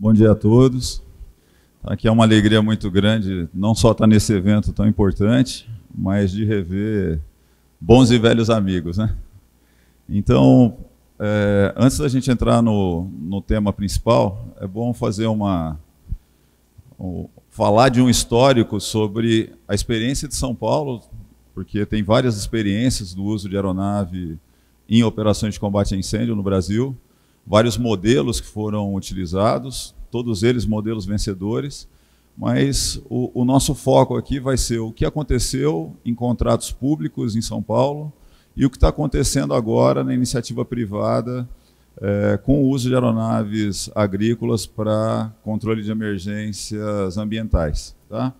Bom dia a todos. Então, aqui é uma alegria muito grande, não só estar nesse evento tão importante, mas de rever bons e velhos amigos, né? Então, é, antes da gente entrar no, no tema principal, é bom fazer uma um, falar de um histórico sobre a experiência de São Paulo, porque tem várias experiências do uso de aeronave em operações de combate a incêndio no Brasil vários modelos que foram utilizados, todos eles modelos vencedores, mas o, o nosso foco aqui vai ser o que aconteceu em contratos públicos em São Paulo e o que está acontecendo agora na iniciativa privada é, com o uso de aeronaves agrícolas para controle de emergências ambientais. Tá?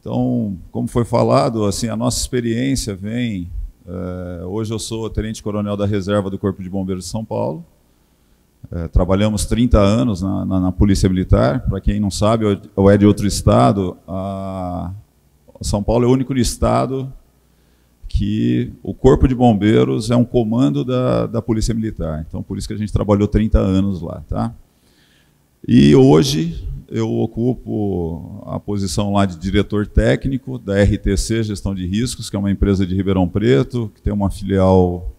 Então, como foi falado, assim, a nossa experiência vem. É, hoje eu sou tenente-coronel da reserva do Corpo de Bombeiros de São Paulo. É, trabalhamos 30 anos na, na, na Polícia Militar. Para quem não sabe ou, ou é de outro estado, a, São Paulo é o único estado que o Corpo de Bombeiros é um comando da, da Polícia Militar. Então, por isso que a gente trabalhou 30 anos lá. Tá? E hoje eu ocupo a posição lá de diretor técnico da RTC Gestão de Riscos, que é uma empresa de Ribeirão Preto, que tem uma filial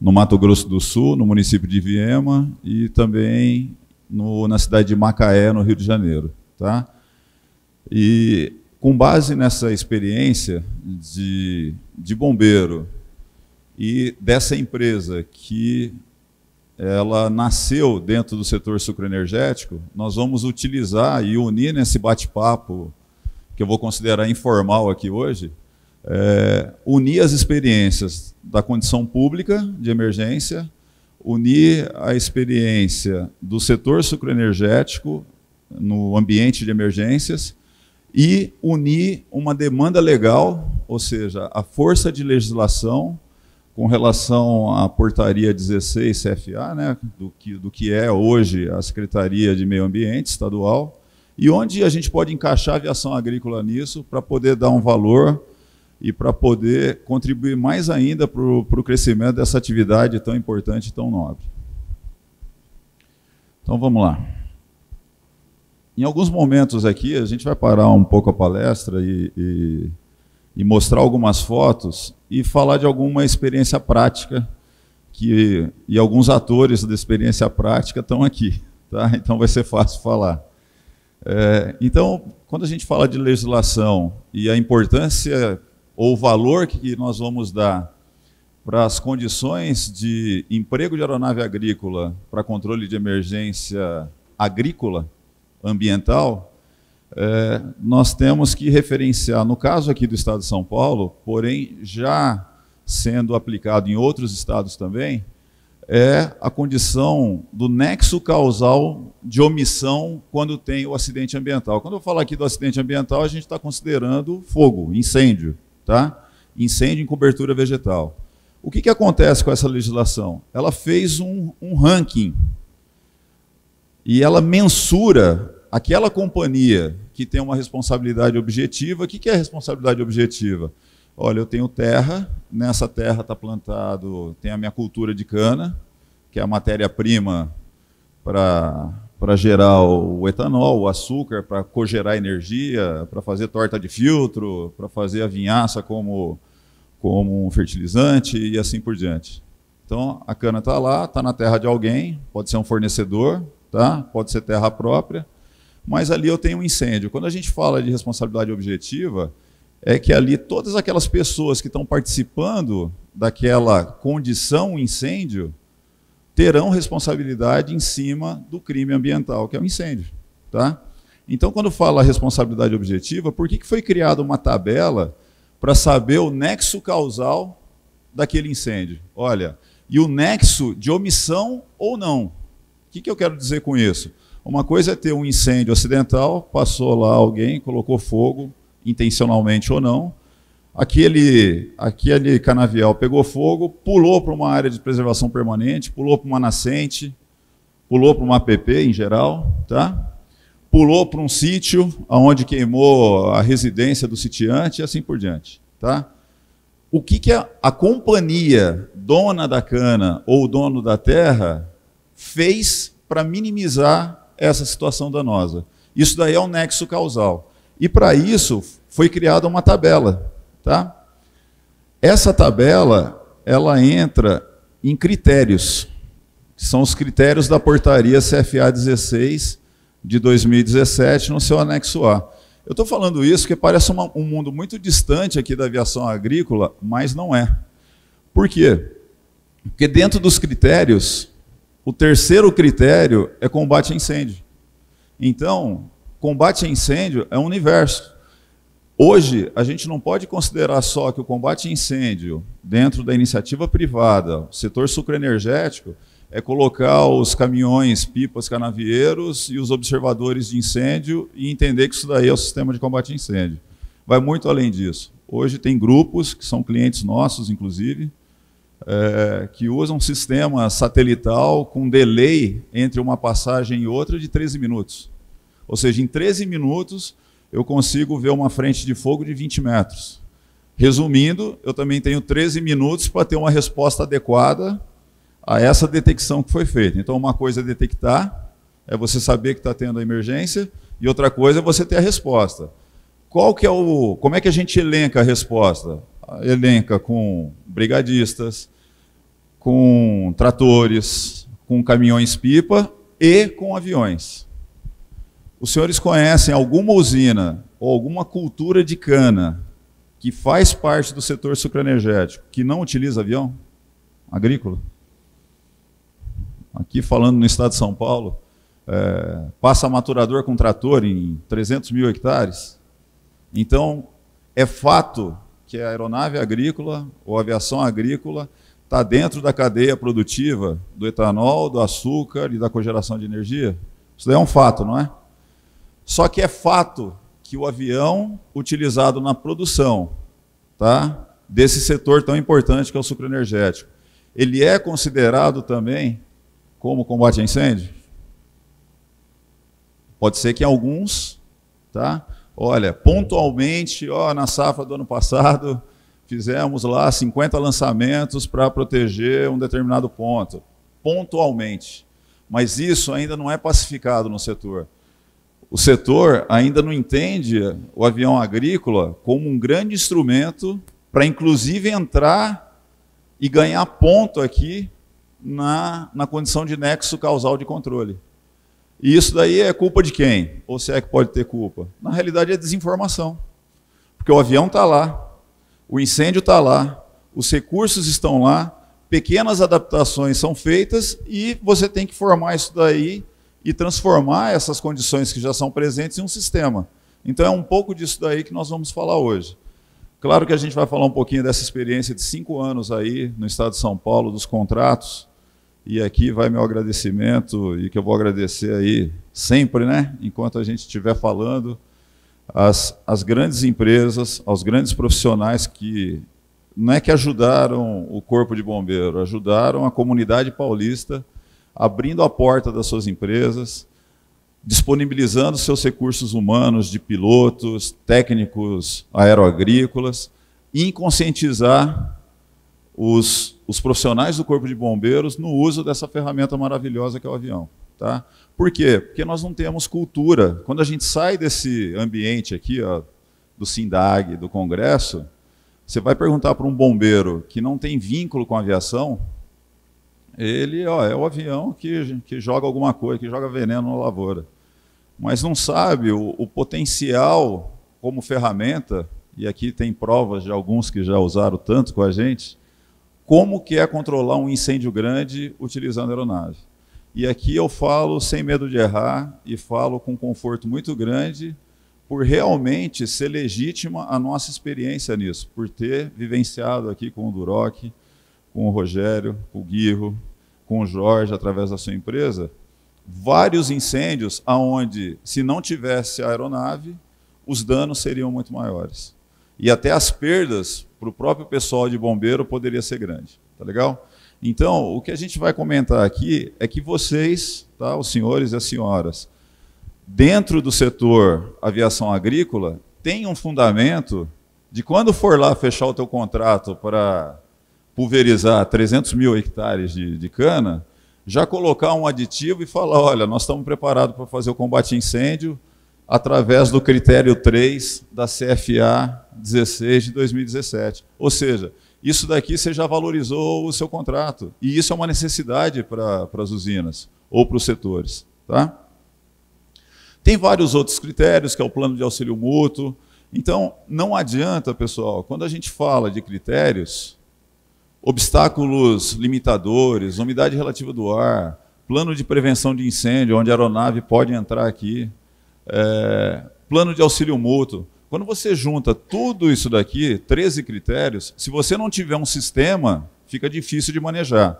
no Mato Grosso do Sul, no município de Viema e também no, na cidade de Macaé, no Rio de Janeiro. Tá? E com base nessa experiência de, de bombeiro e dessa empresa que ela nasceu dentro do setor sucroenergético, nós vamos utilizar e unir nesse bate-papo que eu vou considerar informal aqui hoje, é, unir as experiências da condição pública de emergência, unir a experiência do setor sucroenergético no ambiente de emergências e unir uma demanda legal, ou seja, a força de legislação com relação à portaria 16 CFA, né, do, que, do que é hoje a Secretaria de Meio Ambiente Estadual, e onde a gente pode encaixar a aviação agrícola nisso para poder dar um valor e para poder contribuir mais ainda para o crescimento dessa atividade tão importante e tão nobre. Então vamos lá. Em alguns momentos aqui, a gente vai parar um pouco a palestra e, e, e mostrar algumas fotos e falar de alguma experiência prática que, e alguns atores da experiência prática estão aqui, tá? Então vai ser fácil falar. É, então, quando a gente fala de legislação e a importância ou o valor que nós vamos dar para as condições de emprego de aeronave agrícola para controle de emergência agrícola, ambiental, é, nós temos que referenciar, no caso aqui do Estado de São Paulo, porém já sendo aplicado em outros estados também, é a condição do nexo causal de omissão quando tem o acidente ambiental. Quando eu falar aqui do acidente ambiental, a gente está considerando fogo, incêndio tá? Incêndio em cobertura vegetal. O que, que acontece com essa legislação? Ela fez um, um ranking e ela mensura aquela companhia que tem uma responsabilidade objetiva. O que, que é responsabilidade objetiva? Olha, eu tenho terra, nessa terra está plantado, tem a minha cultura de cana, que é a matéria-prima para para gerar o etanol, o açúcar, para cogerar energia, para fazer torta de filtro, para fazer a vinhaça como, como um fertilizante e assim por diante. Então a cana está lá, está na terra de alguém, pode ser um fornecedor, tá? pode ser terra própria, mas ali eu tenho um incêndio. Quando a gente fala de responsabilidade objetiva, é que ali todas aquelas pessoas que estão participando daquela condição incêndio, terão responsabilidade em cima do crime ambiental, que é o incêndio. Tá? Então, quando fala responsabilidade objetiva, por que, foi criada uma tabela para saber o nexo causal daquele incêndio? Olha, e o nexo de omissão ou não. O que eu quero dizer com isso? Uma coisa é ter um incêndio acidental, passou lá alguém, colocou fogo, intencionalmente ou não aquele, aquele canavial pegou fogo, pulou para uma área de preservação permanente, pulou para uma nascente, pulou para uma APP em geral, tá? pulou para um sítio onde queimou a residência do sitiante e assim por diante. Tá? O que, que a, a companhia dona da cana ou dono da terra fez para minimizar essa situação danosa? Isso daí é um nexo causal. E para isso foi criada uma tabela tá? Essa tabela, ela entra em critérios, que são os critérios da portaria CFA 16 de 2017 no seu anexo A. Eu estou falando isso porque parece uma, um mundo muito distante aqui da aviação agrícola, mas não é. Por quê? Porque dentro dos critérios, o terceiro critério é combate a incêndio. Então, combate a incêndio é um universo. Hoje, a gente não pode considerar só que o combate a incêndio dentro da iniciativa privada, o setor sucroenergético, é colocar os caminhões, pipas, canavieiros e os observadores de incêndio e entender que isso daí é o sistema de combate a incêndio. Vai muito além disso. Hoje tem grupos, que são clientes nossos, inclusive, é, que usam um sistema satelital com delay entre uma passagem e outra de 13 minutos. Ou seja, em 13 minutos eu consigo ver uma frente de fogo de 20 metros. Resumindo, eu também tenho 13 minutos para ter uma resposta adequada a essa detecção que foi feita. Então, uma coisa é detectar, é você saber que está tendo a emergência, e outra coisa é você ter a resposta. Qual que é o, como é que a gente elenca a resposta? Elenca com brigadistas, com tratores, com caminhões-pipa e com aviões. Os senhores conhecem alguma usina ou alguma cultura de cana que faz parte do setor sucroenergético que não utiliza avião agrícola? Aqui falando no estado de São Paulo, é, passa maturador com trator em 300 mil hectares. Então, é fato que a aeronave agrícola ou a aviação agrícola está dentro da cadeia produtiva do etanol, do açúcar e da cogeração de energia? Isso daí é um fato, não é? Só que é fato que o avião utilizado na produção tá, desse setor tão importante que é o sucroenergético, ele é considerado também como combate a incêndio? Pode ser que alguns, tá? Olha, pontualmente, ó, na safra do ano passado, fizemos lá 50 lançamentos para proteger um determinado ponto, pontualmente. Mas isso ainda não é pacificado no setor o setor ainda não entende o avião agrícola como um grande instrumento para, inclusive, entrar e ganhar ponto aqui na, na condição de nexo causal de controle. E isso daí é culpa de quem? Ou se é que pode ter culpa? Na realidade, é desinformação. Porque o avião está lá, o incêndio está lá, os recursos estão lá, pequenas adaptações são feitas e você tem que formar isso daí e transformar essas condições que já são presentes em um sistema. Então é um pouco disso daí que nós vamos falar hoje. Claro que a gente vai falar um pouquinho dessa experiência de cinco anos aí no estado de São Paulo, dos contratos, e aqui vai meu agradecimento e que eu vou agradecer aí sempre, né? Enquanto a gente estiver falando, as, as grandes empresas, aos grandes profissionais que não é que ajudaram o Corpo de Bombeiro, ajudaram a comunidade paulista abrindo a porta das suas empresas, disponibilizando seus recursos humanos de pilotos, técnicos aeroagrícolas, e conscientizar os, os profissionais do Corpo de Bombeiros no uso dessa ferramenta maravilhosa que é o avião. Tá? Por quê? Porque nós não temos cultura. Quando a gente sai desse ambiente aqui, ó, do SINDAG, do Congresso, você vai perguntar para um bombeiro que não tem vínculo com a aviação, ele ó, é o avião que, que joga alguma coisa, que joga veneno na lavoura. Mas não sabe o, o potencial como ferramenta, e aqui tem provas de alguns que já usaram tanto com a gente, como que é controlar um incêndio grande utilizando aeronave. E aqui eu falo sem medo de errar e falo com conforto muito grande por realmente ser legítima a nossa experiência nisso, por ter vivenciado aqui com o Duroc, com o Rogério, com o Guirro, com o Jorge através da sua empresa, vários incêndios aonde se não tivesse a aeronave, os danos seriam muito maiores. E até as perdas para o próprio pessoal de bombeiro poderia ser grande, tá legal? Então, o que a gente vai comentar aqui é que vocês, tá, os senhores e as senhoras, dentro do setor aviação agrícola, tem um fundamento de quando for lá fechar o teu contrato para pulverizar 300 mil hectares de, de cana, já colocar um aditivo e falar: olha, nós estamos preparados para fazer o combate a incêndio através do critério 3 da CFA 16 de 2017. Ou seja, isso daqui você já valorizou o seu contrato. E isso é uma necessidade para, para as usinas ou para os setores. Tá? Tem vários outros critérios, que é o plano de auxílio mútuo. Então, não adianta, pessoal, quando a gente fala de critérios, obstáculos limitadores, umidade relativa do ar, plano de prevenção de incêndio, onde a aeronave pode entrar aqui, é, plano de auxílio mútuo. Quando você junta tudo isso daqui, 13 critérios, se você não tiver um sistema, fica difícil de manejar.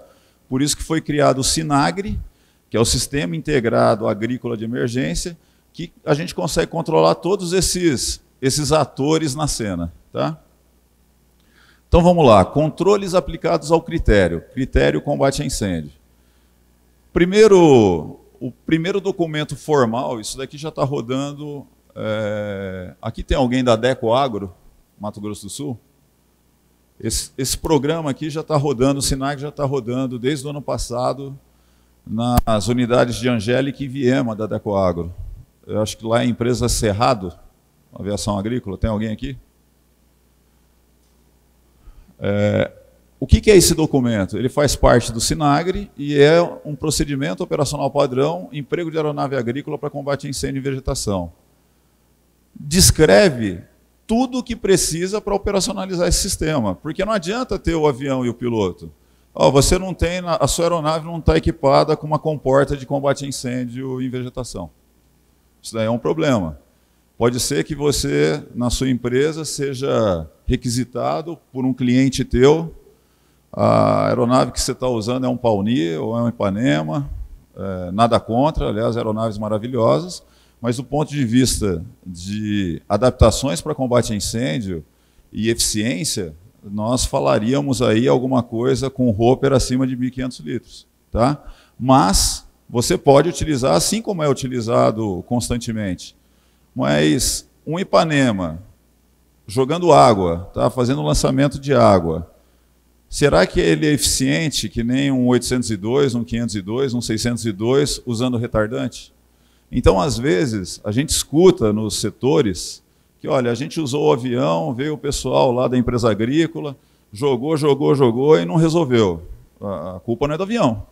Por isso que foi criado o SINAGRE, que é o Sistema Integrado Agrícola de Emergência, que a gente consegue controlar todos esses, esses atores na cena. Tá? Então vamos lá, controles aplicados ao critério, critério combate a incêndio. Primeiro, o primeiro documento formal, isso daqui já está rodando. É... Aqui tem alguém da Deco Agro, Mato Grosso do Sul? Esse, esse programa aqui já está rodando, o SINAG já está rodando desde o ano passado nas unidades de Angélica e Viema da Deco Agro. Eu acho que lá é a empresa Cerrado, aviação agrícola, tem alguém aqui? É, o que, que, é esse documento? Ele faz parte do SINAGRE e é um procedimento operacional padrão, emprego de aeronave agrícola para combate a incêndio e vegetação. Descreve tudo o que precisa para operacionalizar esse sistema, porque não adianta ter o avião e o piloto. Oh, você não tem, a sua aeronave não está equipada com uma comporta de combate a incêndio e vegetação. Isso daí é um problema. Pode ser que você, na sua empresa, seja requisitado por um cliente teu. A aeronave que você está usando é um Pauni ou é um Ipanema, é, nada contra, aliás, aeronaves maravilhosas, mas do ponto de vista de adaptações para combate a incêndio e eficiência, nós falaríamos aí alguma coisa com Hopper acima de 1.500 litros. Tá? Mas você pode utilizar, assim como é utilizado constantemente, mas um Ipanema jogando água, tá? fazendo um lançamento de água, será que ele é eficiente que nem um 802, um 502, um 602 usando retardante? Então, às vezes, a gente escuta nos setores que, olha, a gente usou o avião, veio o pessoal lá da empresa agrícola, jogou, jogou, jogou e não resolveu. A culpa não é do avião,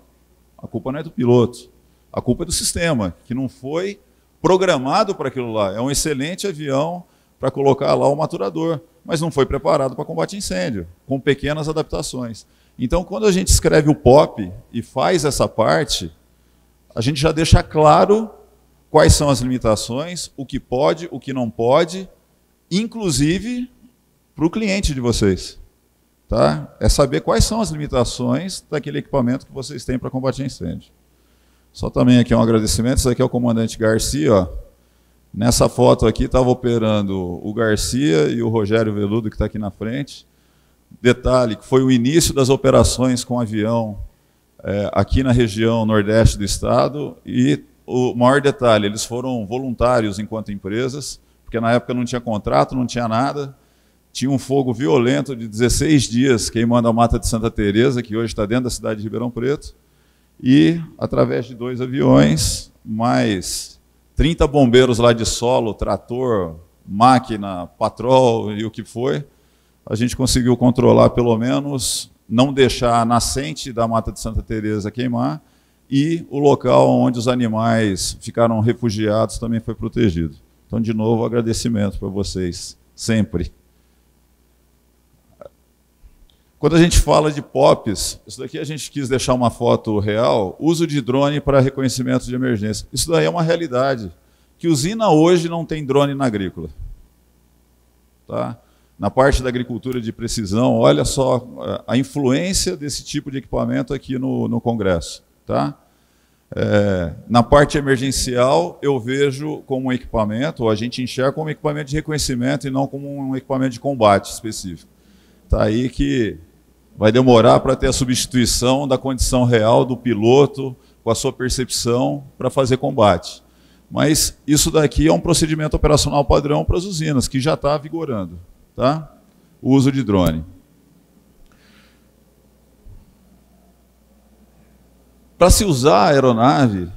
a culpa não é do piloto, a culpa é do sistema, que não foi programado para aquilo lá. É um excelente avião para colocar lá o maturador, mas não foi preparado para combate a incêndio, com pequenas adaptações. Então, quando a gente escreve o POP e faz essa parte, a gente já deixa claro quais são as limitações, o que pode, o que não pode, inclusive para o cliente de vocês. Tá? É saber quais são as limitações daquele equipamento que vocês têm para combater incêndio. Só também aqui um agradecimento, isso aqui é o comandante Garcia, ó. Nessa foto aqui estava operando o Garcia e o Rogério Veludo, que está aqui na frente. Detalhe, que foi o início das operações com avião é, aqui na região nordeste do estado. E o maior detalhe, eles foram voluntários enquanto empresas, porque na época não tinha contrato, não tinha nada. Tinha um fogo violento de 16 dias queimando a mata de Santa Teresa, que hoje está dentro da cidade de Ribeirão Preto e, através de dois aviões, mais 30 bombeiros lá de solo, trator, máquina, patrol e o que foi, a gente conseguiu controlar pelo menos, não deixar a nascente da Mata de Santa Teresa queimar e o local onde os animais ficaram refugiados também foi protegido. Então, de novo, agradecimento para vocês, sempre. Quando a gente fala de POPs, isso daqui a gente quis deixar uma foto real, uso de drone para reconhecimento de emergência. Isso daí é uma realidade. Que usina hoje não tem drone na agrícola. Tá? Na parte da agricultura de precisão, olha só a influência desse tipo de equipamento aqui no, no Congresso. Tá? É, na parte emergencial, eu vejo como um equipamento, ou a gente enxerga como um equipamento de reconhecimento e não como um equipamento de combate específico. Está aí que vai demorar para ter a substituição da condição real do piloto com a sua percepção para fazer combate. Mas isso daqui é um procedimento operacional padrão para as usinas, que já está vigorando, tá? O uso de drone. Para se usar a aeronave,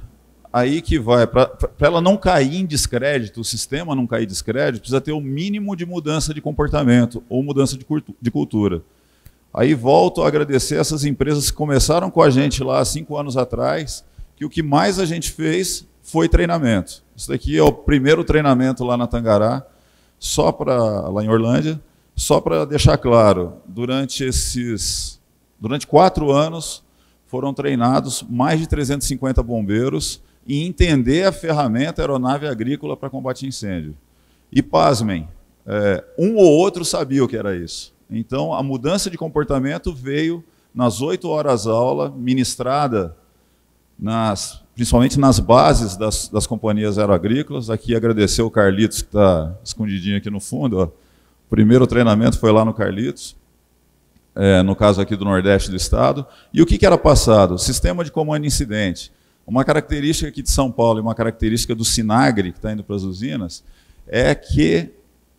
aí que vai, para ela não cair em descrédito, o sistema não cair em descrédito, precisa ter o mínimo de mudança de comportamento ou mudança de, de cultura. Aí volto a agradecer essas empresas que começaram com a gente lá há cinco anos atrás, que o que mais a gente fez foi treinamento. Isso daqui é o primeiro treinamento lá na Tangará, só para lá em Orlândia, só para deixar claro, durante esses durante quatro anos foram treinados mais de 350 bombeiros e entender a ferramenta aeronave agrícola para combate a incêndio. E pasmem, é, um ou outro sabia o que era isso. Então, a mudança de comportamento veio nas oito horas aula, ministrada nas, principalmente nas bases das, das companhias aeroagrícolas. Aqui agradecer o Carlitos, que está escondidinho aqui no fundo. Ó. O primeiro treinamento foi lá no Carlitos, é, no caso aqui do Nordeste do Estado. E o que, que era passado? Sistema de comando incidente. Uma característica aqui de São Paulo e uma característica do Sinagre, que está indo para as usinas, é que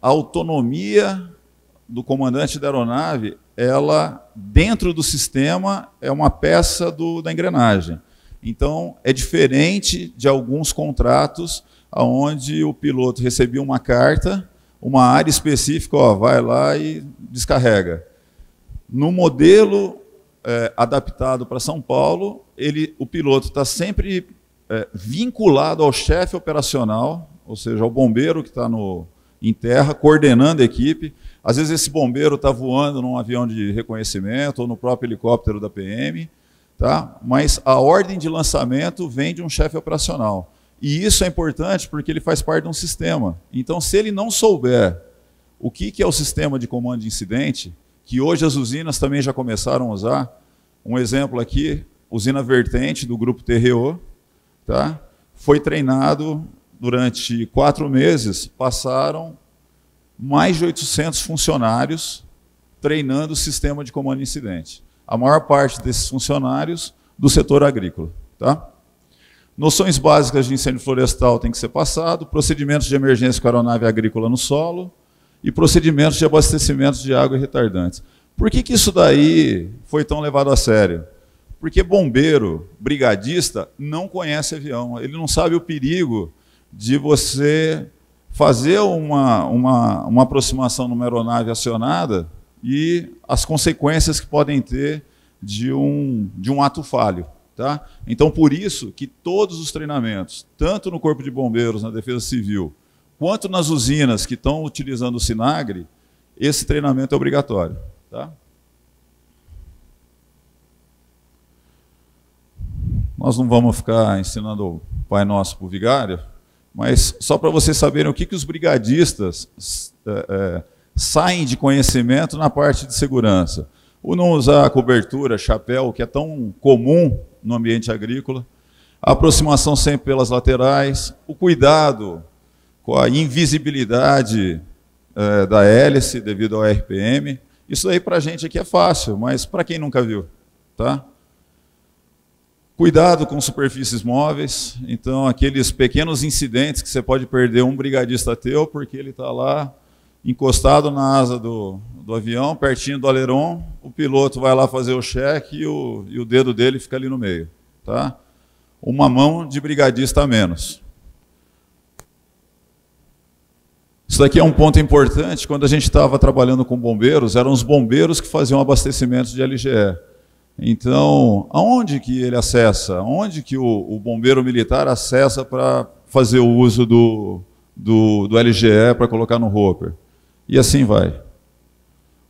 a autonomia do comandante da aeronave, ela, dentro do sistema, é uma peça do, da engrenagem. Então, é diferente de alguns contratos onde o piloto recebia uma carta, uma área específica, ó, vai lá e descarrega. No modelo é, adaptado para São Paulo, ele, o piloto está sempre é, vinculado ao chefe operacional, ou seja, ao bombeiro que está em terra, coordenando a equipe. Às vezes esse bombeiro está voando num avião de reconhecimento ou no próprio helicóptero da PM, tá? mas a ordem de lançamento vem de um chefe operacional. E isso é importante porque ele faz parte de um sistema. Então, se ele não souber o que, que é o sistema de comando de incidente, que hoje as usinas também já começaram a usar, um exemplo aqui, usina vertente do grupo TRO, tá? foi treinado durante quatro meses, passaram mais de 800 funcionários treinando o sistema de comando de incidente. A maior parte desses funcionários do setor agrícola. Tá? Noções básicas de incêndio florestal têm que ser passado, procedimentos de emergência com aeronave agrícola no solo e procedimentos de abastecimento de água e retardantes. Por que, que isso daí foi tão levado a sério? Porque bombeiro, brigadista, não conhece avião. Ele não sabe o perigo de você fazer uma, uma, uma aproximação numa aeronave acionada e as consequências que podem ter de um, de um ato falho. Tá? Então, por isso que todos os treinamentos, tanto no Corpo de Bombeiros, na Defesa Civil, quanto nas usinas que estão utilizando o Sinagre, esse treinamento é obrigatório. Tá? Nós não vamos ficar ensinando o Pai Nosso para o vigário, mas só para vocês saberem o que, que os brigadistas é, é, saem de conhecimento na parte de segurança. O não usar cobertura, chapéu, que é tão comum no ambiente agrícola, a aproximação sempre pelas laterais, o cuidado com a invisibilidade é, da hélice devido ao RPM. Isso aí para a gente aqui é fácil, mas para quem nunca viu, tá? Cuidado com superfícies móveis, então aqueles pequenos incidentes que você pode perder um brigadista teu porque ele está lá encostado na asa do, do avião, pertinho do aleron, o piloto vai lá fazer o cheque e o, e o dedo dele fica ali no meio. Tá? Uma mão de brigadista a menos. Isso daqui é um ponto importante. Quando a gente estava trabalhando com bombeiros, eram os bombeiros que faziam abastecimentos de LGE. Então, aonde que ele acessa? Onde que o, o bombeiro militar acessa para fazer o uso do, do, do LGE para colocar no hopper? E assim vai.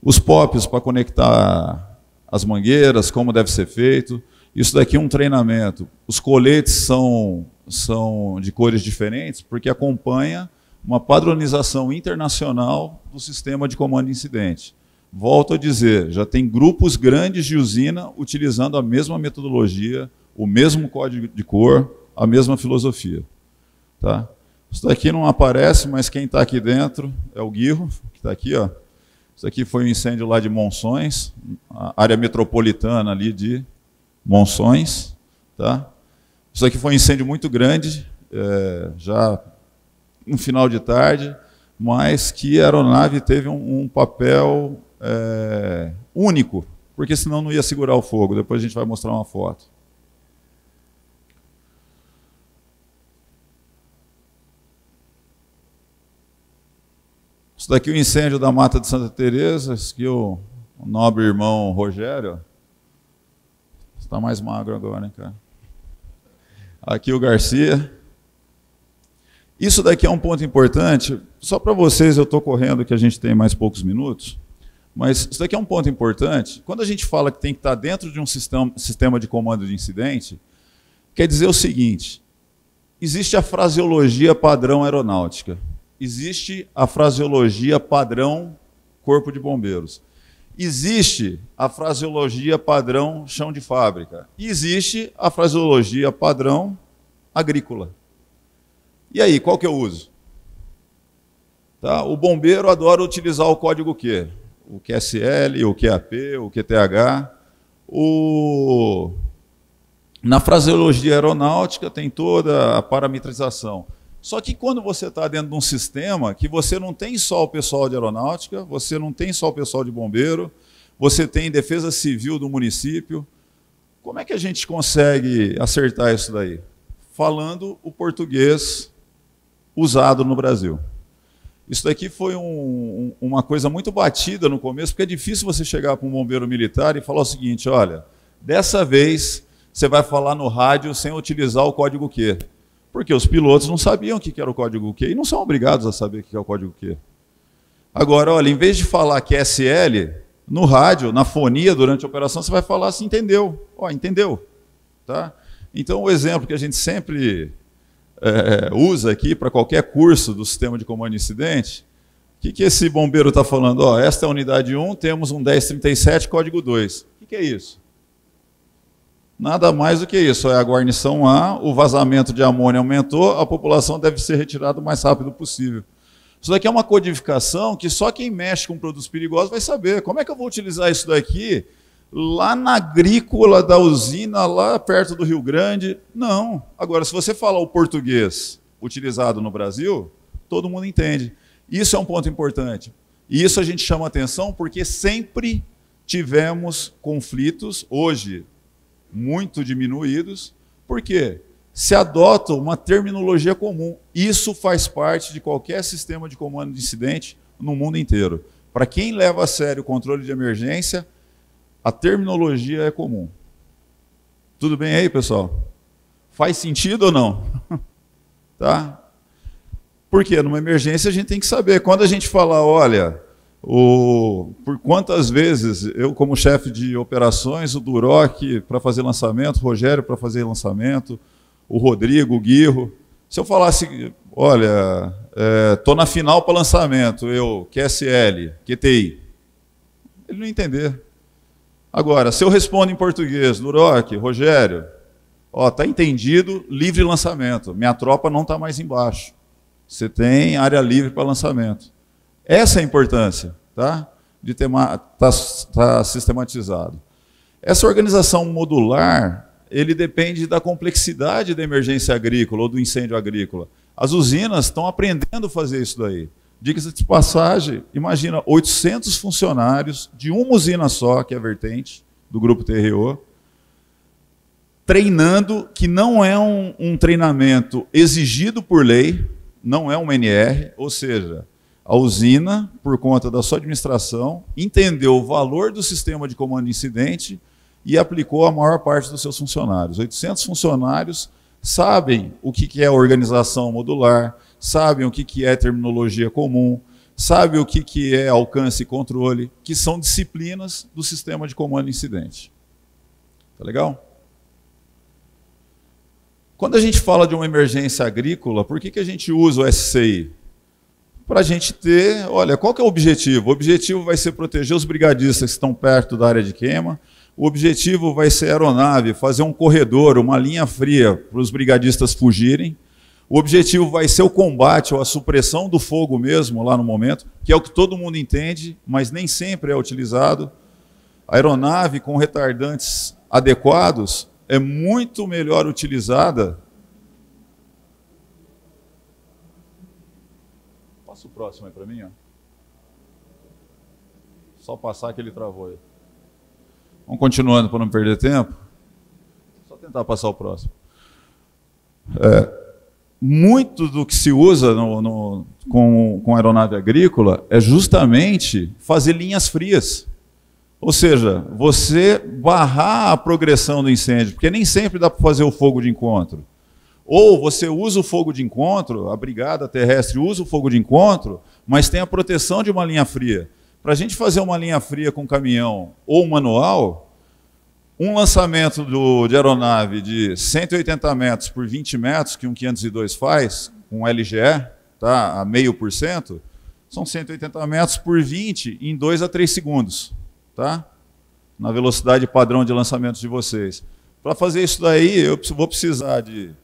Os POPs para conectar as mangueiras, como deve ser feito. Isso daqui é um treinamento. Os coletes são, são de cores diferentes porque acompanha uma padronização internacional do sistema de comando incidente. Volto a dizer, já tem grupos grandes de usina utilizando a mesma metodologia, o mesmo código de cor, a mesma filosofia. Tá? Isso daqui não aparece, mas quem está aqui dentro é o Guirro, que está aqui. Ó. Isso aqui foi um incêndio lá de Monções, área metropolitana ali de Monções. Tá? Isso aqui foi um incêndio muito grande, é, já no final de tarde, mas que a aeronave teve um, um papel é, único, porque senão não ia segurar o fogo. Depois a gente vai mostrar uma foto. Isso daqui é o incêndio da Mata de Santa Teresa, que é o, o nobre irmão Rogério. Está mais magro agora, hein, cara? Aqui o Garcia. Isso daqui é um ponto importante. Só para vocês, eu estou correndo que a gente tem mais poucos minutos. Mas isso daqui é um ponto importante. Quando a gente fala que tem que estar dentro de um sistema de comando de incidente, quer dizer o seguinte: existe a fraseologia padrão aeronáutica, existe a fraseologia padrão corpo de bombeiros, existe a fraseologia padrão chão de fábrica, existe a fraseologia padrão agrícola. E aí, qual que eu uso? Tá? O bombeiro adora utilizar o código Q o QSL, é o QAP, é o QTH. É o... Na fraseologia aeronáutica tem toda a parametrização. Só que quando você está dentro de um sistema que você não tem só o pessoal de aeronáutica, você não tem só o pessoal de bombeiro, você tem defesa civil do município. Como é que a gente consegue acertar isso daí? Falando o português usado no Brasil. Isso daqui foi um, um, uma coisa muito batida no começo, porque é difícil você chegar para um bombeiro militar e falar o seguinte: olha, dessa vez você vai falar no rádio sem utilizar o código Q. Porque os pilotos não sabiam o que era o código Q e não são obrigados a saber o que é o código Q. Agora, olha, em vez de falar que é SL no rádio, na fonia, durante a operação, você vai falar assim, entendeu. Ó, entendeu. Tá? Então, o exemplo que a gente sempre é, usa aqui para qualquer curso do sistema de comando de incidente, o que, que esse bombeiro está falando? Ó, esta é a unidade 1, temos um 1037, código 2. O que, que é isso? Nada mais do que isso. É a guarnição A, o vazamento de amônia aumentou, a população deve ser retirada o mais rápido possível. Isso daqui é uma codificação que só quem mexe com produtos perigosos vai saber. Como é que eu vou utilizar isso daqui lá na agrícola da usina, lá perto do Rio Grande. Não. Agora, se você falar o português utilizado no Brasil, todo mundo entende. Isso é um ponto importante. E isso a gente chama atenção porque sempre tivemos conflitos, hoje muito diminuídos, porque se adota uma terminologia comum. Isso faz parte de qualquer sistema de comando de incidente no mundo inteiro. Para quem leva a sério o controle de emergência, a terminologia é comum. Tudo bem aí, pessoal? Faz sentido ou não? tá? Porque numa emergência a gente tem que saber. Quando a gente fala, olha, o, por quantas vezes eu, como chefe de operações, o Duroc para fazer lançamento, o Rogério para fazer lançamento, o Rodrigo, o Guirro. Se eu falasse, olha, estou é, na final para lançamento, eu, QSL, QTI, ele não ia entender. Agora, se eu respondo em português, Duroc, Rogério, ó, tá entendido, livre lançamento. Minha tropa não está mais embaixo. Você tem área livre para lançamento. Essa é a importância, tá? De estar tá, tá sistematizado. Essa organização modular, ele depende da complexidade da emergência agrícola ou do incêndio agrícola. As usinas estão aprendendo a fazer isso daí. Diga-se de passagem, imagina 800 funcionários de uma usina só, que é a vertente do grupo TRO, treinando, que não é um, um treinamento exigido por lei, não é um NR, ou seja, a usina, por conta da sua administração, entendeu o valor do sistema de comando de incidente e aplicou a maior parte dos seus funcionários. 800 funcionários sabem o que é organização modular, sabem o que, que é terminologia comum, sabem o que, que é alcance e controle, que são disciplinas do sistema de comando incidente. Tá legal? Quando a gente fala de uma emergência agrícola, por que, que a gente usa o SCI? Para a gente ter, olha, qual que é o objetivo? O objetivo vai ser proteger os brigadistas que estão perto da área de queima, o objetivo vai ser aeronave, fazer um corredor, uma linha fria para os brigadistas fugirem, o objetivo vai ser o combate ou a supressão do fogo mesmo lá no momento, que é o que todo mundo entende, mas nem sempre é utilizado. A aeronave com retardantes adequados é muito melhor utilizada. Passa o próximo aí para mim, ó. Só passar que ele travou aí. Vamos continuando para não perder tempo. Só tentar passar o próximo. É, muito do que se usa no, no, com, com aeronave agrícola é justamente fazer linhas frias. Ou seja, você barrar a progressão do incêndio, porque nem sempre dá para fazer o fogo de encontro. Ou você usa o fogo de encontro, a brigada terrestre usa o fogo de encontro, mas tem a proteção de uma linha fria. Para a gente fazer uma linha fria com caminhão ou manual, um lançamento do, de aeronave de 180 metros por 20 metros, que um 502 faz, com um LGE, tá, a meio por cento, são 180 metros por 20 em 2 a 3 segundos, tá? Na velocidade padrão de lançamento de vocês. Para fazer isso daí, eu vou precisar de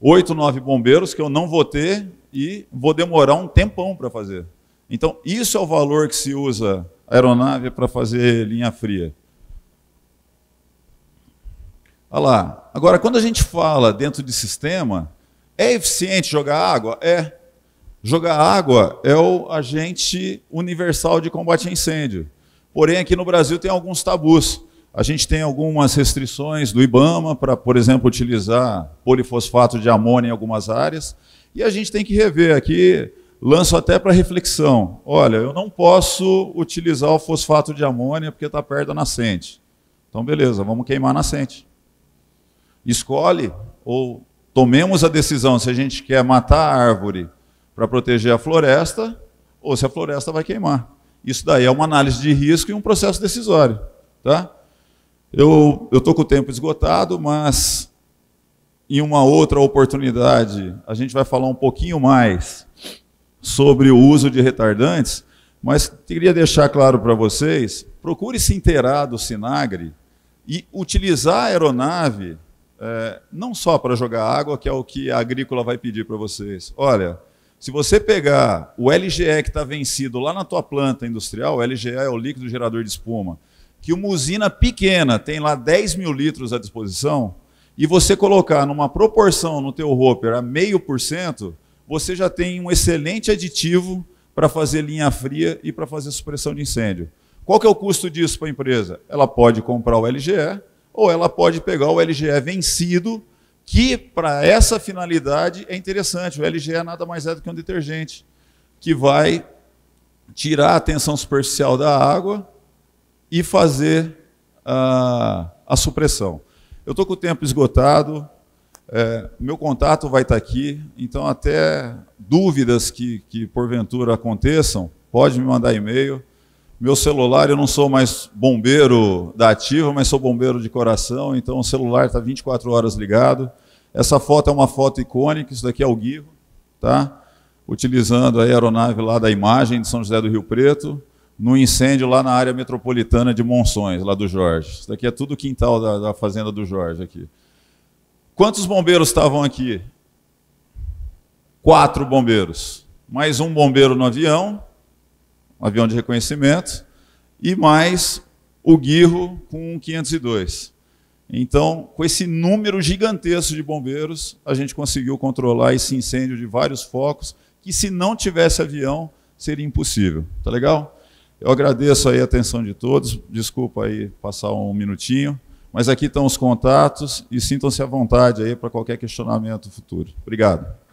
8, 9 bombeiros que eu não vou ter e vou demorar um tempão para fazer. Então, isso é o valor que se usa a aeronave para fazer linha fria. Olha lá. Agora, quando a gente fala dentro de sistema, é eficiente jogar água? É. Jogar água é o agente universal de combate a incêndio. Porém, aqui no Brasil tem alguns tabus. A gente tem algumas restrições do IBAMA para, por exemplo, utilizar polifosfato de amônia em algumas áreas. E a gente tem que rever aqui, lanço até para reflexão. Olha, eu não posso utilizar o fosfato de amônia porque está perto da nascente. Então, beleza, vamos queimar a nascente escolhe ou tomemos a decisão se a gente quer matar a árvore para proteger a floresta ou se a floresta vai queimar. Isso daí é uma análise de risco e um processo decisório. Tá? Eu estou com o tempo esgotado, mas em uma outra oportunidade a gente vai falar um pouquinho mais sobre o uso de retardantes, mas queria deixar claro para vocês, procure se inteirar do Sinagre e utilizar a aeronave é, não só para jogar água, que é o que a agrícola vai pedir para vocês. Olha, se você pegar o LGE que está vencido lá na tua planta industrial, o LGE é o líquido gerador de espuma, que uma usina pequena tem lá 10 mil litros à disposição, e você colocar numa proporção no teu hopper a meio por cento, você já tem um excelente aditivo para fazer linha fria e para fazer supressão de incêndio. Qual que é o custo disso para a empresa? Ela pode comprar o LGE, ou ela pode pegar o LGE vencido, que para essa finalidade é interessante. O LGE nada mais é do que um detergente que vai tirar a tensão superficial da água e fazer a, ah, a supressão. Eu estou com o tempo esgotado, é, meu contato vai estar tá aqui, então até dúvidas que, que porventura aconteçam, pode me mandar e-mail. Meu celular, eu não sou mais bombeiro da ativa, mas sou bombeiro de coração, então o celular está 24 horas ligado. Essa foto é uma foto icônica, isso daqui é o Guivo, tá? Utilizando a aeronave lá da imagem de São José do Rio Preto, no incêndio lá na área metropolitana de Monções, lá do Jorge. Isso daqui é tudo o quintal da, da fazenda do Jorge aqui. Quantos bombeiros estavam aqui? Quatro bombeiros. Mais um bombeiro no avião, um avião de reconhecimento, e mais o Guirro com um 502. Então, com esse número gigantesco de bombeiros, a gente conseguiu controlar esse incêndio de vários focos, que se não tivesse avião, seria impossível. Tá legal? Eu agradeço aí a atenção de todos. Desculpa aí passar um minutinho, mas aqui estão os contatos e sintam-se à vontade aí para qualquer questionamento futuro. Obrigado.